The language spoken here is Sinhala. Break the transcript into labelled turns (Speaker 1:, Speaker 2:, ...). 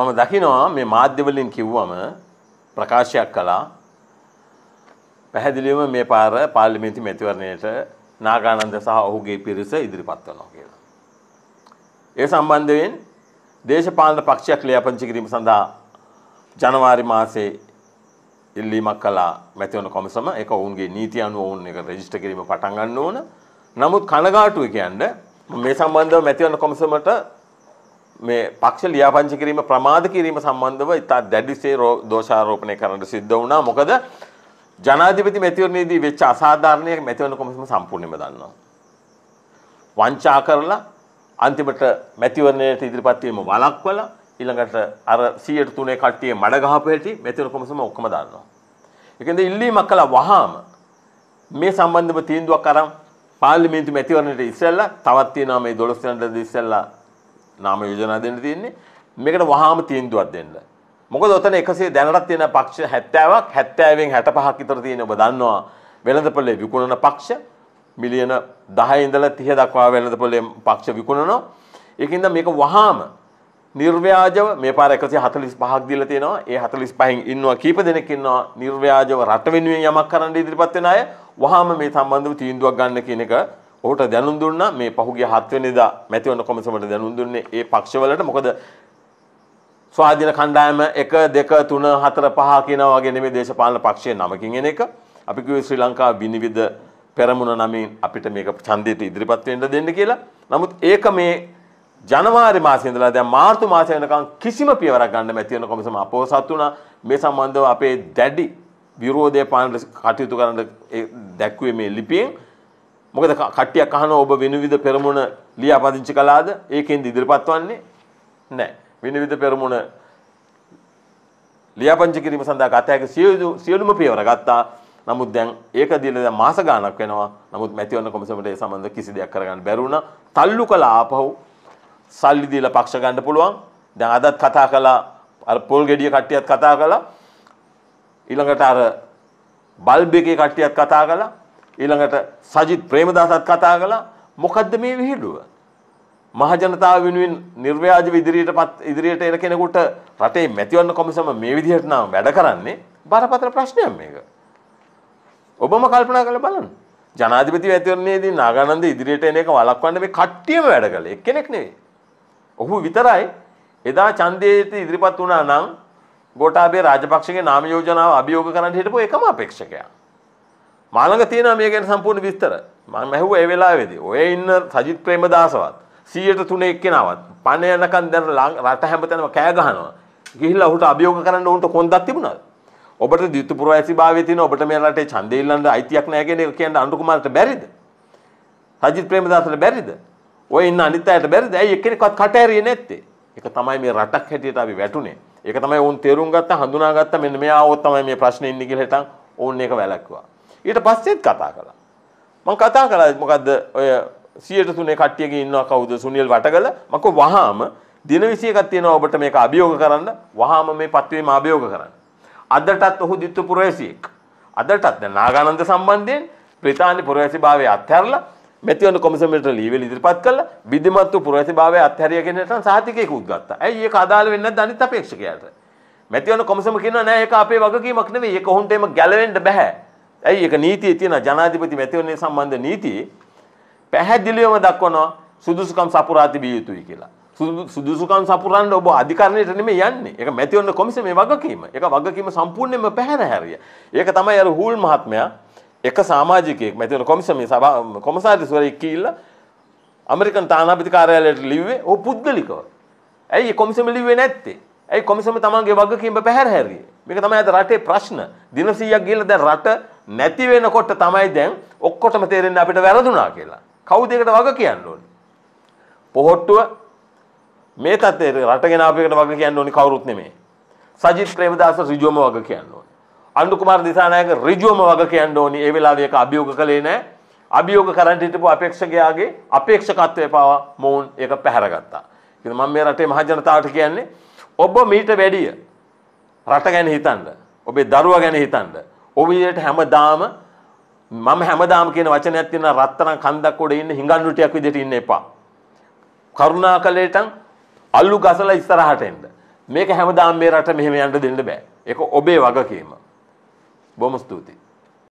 Speaker 1: මම දකිනවා මේ මාධ්‍යවලින් කිව්වම ප්‍රකාශයක් කළා පැහැදිලිවම මේ පාර පාර්ලිමේන්තු මැතිවරණයට නාගානන්ද සහ ඔහුගේ පිරිස ඉදිරිපත් වෙනවා කියලා. ඒ සම්බන්ධයෙන් දේශපාලන පක්ෂයක් ලියාපදිංචි කිරීම සඳහා ජනවාරි මාසේ ඉල්ලීමක් කළා මැතිවරණ කොමිසම. ඒක ඔවුන්ගේ නීති අනුව ඔවුන් එක රෙජිස්ටර් කිරීම පටන් ගන්න ඕන. නමුත් කනගාටුව කියන්නේ මේ සම්බන්ධව මැතිවරණ කොමිසමට මේ පක්ෂ ලියාපංච කිරීම ප්‍රමාද කිරීම සම්බන්ධව ඉතා දැඩිසේ දෝෂාරෝපණය කරන්නට සිද්ධ වුණා. මොකද ජනාධිපති මැතිවරණයේදී වෙච්ච අසාධාරණයක් මැතිවරණ කොමිසම සම්පූර්ණයෙන්ම දන්නවා. වංචා කරලා අන්තිමට මැතිවරණයට ඉදිරිපත් වීම වළක්වලා ඊළඟට අර 103 කට්ටිය මඩ ගහපු හැටි මැතිවරණ කොමිසම ඔක්කොම දන්නවා. ඒකෙන්ද ඉල්ලීමක් කළා වහාම මේ සම්බන්ධව තීන්දුවක් අරන් පාර්ලිමේන්තු මැතිවරණයට ඉස්සෙල්ලා තවත් තියෙනවා මේ 12 වෙනිදාද ඉස්සෙල්ලා නාම යෝජනා දෙන්න තියෙන්නේ මේකට වහාම තීන්දුවක් දෙන්න. මොකද ඔතන 100 දැනටත් තියෙන පක්ෂ 70ක් 70න් 65ක් විතර තියෙන ඔබ දන්නවා වෙළඳපොලේ විකුණන පක්ෂ මිලියන 10 ඉඳලා 30 දක්වා වෙළඳපොලේ පක්ෂ විකුණනවා. ඒකින්ද මේක වහාම නිර්ව්‍යාජව මේ පාර 145ක් දීලා තියෙනවා. ඒ 45න් ඉන්නවා කීප දෙනෙක් ඉන්නවා නිර්ව්‍යාජව රට වෙනුවෙන් යමක් කරන්න ඉදිරිපත් වෙන අය වහාම මේ සම්බන්ධව තීන්දුවක් ගන්න කියන එක ඔහුට දැනුම් දුන්නා මේ පහුගිය 7 වෙනිදා මැතිවරණ කොමිසමට දැනුම් දුන්නේ ඒ පක්ෂවලට මොකද ස්වාධීන කණ්ඩායම 1 2 3 4 5 කියනවා වගේ නෙමෙයි දේශපාලන පක්ෂයේ නමකින් එන එක අපි කිව්වේ ශ්‍රී ලංකාව විනිවිද පෙරමුණ නමින් අපිට මේක ඡන්දයට ඉදිරිපත් වෙන්න දෙන්න කියලා. නමුත් ඒක මේ ජනවාරි මාසේ ඉඳලා දැන් මාර්තු මාසය වෙනකන් කිසිම පියවරක් ගන්න මැතිවරණ කොමිසම අපෝසත් වුණා. මේ සම්බන්ධව අපේ දැඩි විරෝධය පාන කටයුතු කරන්න දැක්ුවේ මේ ලිපියෙන්. මොකද කට්ටියක් අහනවා ඔබ විනිවිද පෙරමුණ ලියාපදිංචි කළාද? ඒකෙන්ද ඉදිරිපත් වන්නේ? නැහැ. විනිවිද පෙරමුණ ලියාපදිංචි කිරීම සඳහා ගත හැකි සියලු සියලුම පියවර ගත්තා. නමුත් දැන් ඒක දීලා දැන් මාස ගාණක් වෙනවා. නමුත් මැතිවරණ කොමිසමට ඒ සම්බන්ධ කිසි දෙයක් කරගන්න බැරි වුණා. තල්ලු කළා ආපහු සල්ලි දීලා පක්ෂ ගන්න පුළුවන්. දැන් අදත් කතා කළා අර පොල් ගෙඩිය කට්ටියත් කතා කළා. ඊළඟට අර බල්බ් එකේ කට්ටියත් කතා කළා. ඊළඟට සජිත් ප්‍රේමදාසත් කතා කළා මොකද්ද මේ විහිළුව? මහජනතාව වෙනුවෙන් නිර්ව්‍යාජව ඉදිරියටපත් ඉදිරියට එන කෙනෙකුට රටේ මැතිවරණ කොමිසම මේ විදිහට නම් වැඩ කරන්නේ බරපතල ප්‍රශ්නයක් මේක. ඔබම කල්පනා කරලා බලන්න. ජනාධිපති මැතිවරණයේදී නාගානන්ද ඉදිරියට එන එක වළක්වන්න මේ කට්ටියම වැඩ කළේ එක්කෙනෙක් නෙවෙයි. ඔහු විතරයි එදා ඡන්දයේට ඉදිරිපත් වුණා නම් ගෝඨාභය රාජපක්ෂගේ නාම යෝජනාව අභියෝග කරන්න හිටපු එකම අපේක්ෂකයා. මාළඟ තියෙනවා මේ ගැන සම්පූර්ණ විස්තර. මම ඇහුවා ඒ වෙලාවේදී. ඔය ඉන්න සජිත් ප්‍රේමදාසවත් 100ට 3 එක්කෙනාවත් පණ යනකම් දැන් රට හැමතැනම කෑ ගහනවා. ගිහිල්ලා ඔහුට අභියෝග කරන්න ඔවුන්ට කොන්දක් තිබුණාද? ඔබට දියුතුපුර ඇසිභාවය තියෙන ඔබට මේ රටේ ඡන්දේ ඉල්ලන්න අයිතියක් නැහැ කියන එක කියන්න අනුර කුමාරට බැරිද? සජිත් ප්‍රේමදාසට බැරිද? ඔය ඉන්න අනිත් අයට බැරිද? ඇයි එක්කෙනෙක්වත් කට ඇරියේ නැත්තේ? ඒක තමයි මේ රටක් හැටියට අපි වැටුනේ. ඒක තමයි ඔවුන් තේරුම් ගත්තා හඳුනාගත්තා මෙන්න මෙයා ආවොත් තමයි මේ ප්‍රශ්නේ ඉන්නේ කියලා හිටන් ඔවුන් ඒක වැළැක්වුවා. ඊට පස්සෙත් කතා කළා. මම කතා කළා මොකද්ද ඔය 103 කට්ටියක ඉන්නවා කවුද සුනිල් වටගල මක වහාම දින 21ක් තියෙනවා ඔබට මේක අභියෝග කරන්න වහාම මේ පත්වීම අභියෝග කරන්න. අදටත් ඔහු දිත්තු පුරවැසියෙක්. අදටත් දැන් නාගානන්ද සම්බන්ධයෙන් ප්‍රිතානි පුරවැසිභාවය අත්හැරලා මෙතිවන කොමිසමට ලීවල ඉදිරිපත් කළ විධිමත්ව පුරවැසිභාවය අත්හැරිය කෙනට සාතිකයක උද්ගත්තා. ඇයි ඒක අදාළ වෙන්නේ නැද්ද අනිත් අපේක්ෂකයාට? මෙතිවන කොමිසම කියනවා නෑ ඒක අපේ වගකීමක් නෙවෙයි ඒක ඔහුන්ට එම ගැලවෙන්න බෑ. ඇයි ඒක නීතියේ තියෙන ජනාධිපති මැතිවරණය සම්බන්ධ නීතියේ පැහැදිලිවම දක්වනවා සුදුසුකම් සපුරා තිබිය යුතුයි කියලා. සුදුසුකම් සපුරන්න ඔබ අධිකරණයට නෙමෙයි යන්නේ. ඒක මැතිවරණ කොමිසමේ වගකීම. ඒක වගකීම සම්පූර්ණයෙන්ම පැහැර හැරිය. ඒක තමයි අර හූල් මහත්මයා එක සමාජිකයෙක් මැතිවරණ කොමිසමේ සභා කොමසාරිස්වරයෙක් කියලා ඇමරිකන් තානාපති කාර්යාලයට ලිව්වේ ඔහු පුද්ගලිකව. ඇයි කොමිසම ලිව්වේ නැත්තේ? ඇයි කොමිසම තමන්ගේ වගකීම පැහැර හැරියේ? මේක තමයි අද රටේ ප්‍රශ්න. දින 100ක් ගිහලා දැන් රට නැති වෙනකොට තමයි දැන් ඔක්කොටම තේරෙන්නේ අපිට වැරදුනා කියලා. කවුද ඒකට වග කියන්න ඕනේ? පොහොට්ටුව මේ තත්ත්වයට රටගෙන අපේකට වග කියන්න ඕනේ කවුරුත් නෙමෙයි. සජිත් ප්‍රේමදාස ඍජුවම වග කියන්න ඕනේ. අනුර කුමාර දිසානායක ඍජුවම වග කියන්න ඕනේ. ඒ වෙලාවේ ඒක අභියෝග කළේ නැහැ. අභියෝග කරන්න හිටපු අපේක්ෂකයාගේ අපේක්ෂකත්වය පවා මොවුන් ඒක පැහැරගත්තා. ඉතින් මම මේ රටේ මහජනතාවට කියන්නේ ඔබ මීට වැඩිය රට ගැන හිතන්න. ඔබේ දරුවා ගැන හිතන්න. ඔය විදිහට හැමදාම මම හැමදාම කියන වචනයක් තියෙන රත්තරන් කන්දක් උඩ ඉන්න හිඟන් රුටියක් විදිහට ඉන්න එපා. කරුණාකලයටන් අල්ලු ගසලා ඉස්සරහට එන්න. මේක හැමදාම මේ රට මෙහෙම යන්න දෙන්න බෑ. ඒක ඔබේ වගකීම. බොහොම ස්තුතියි.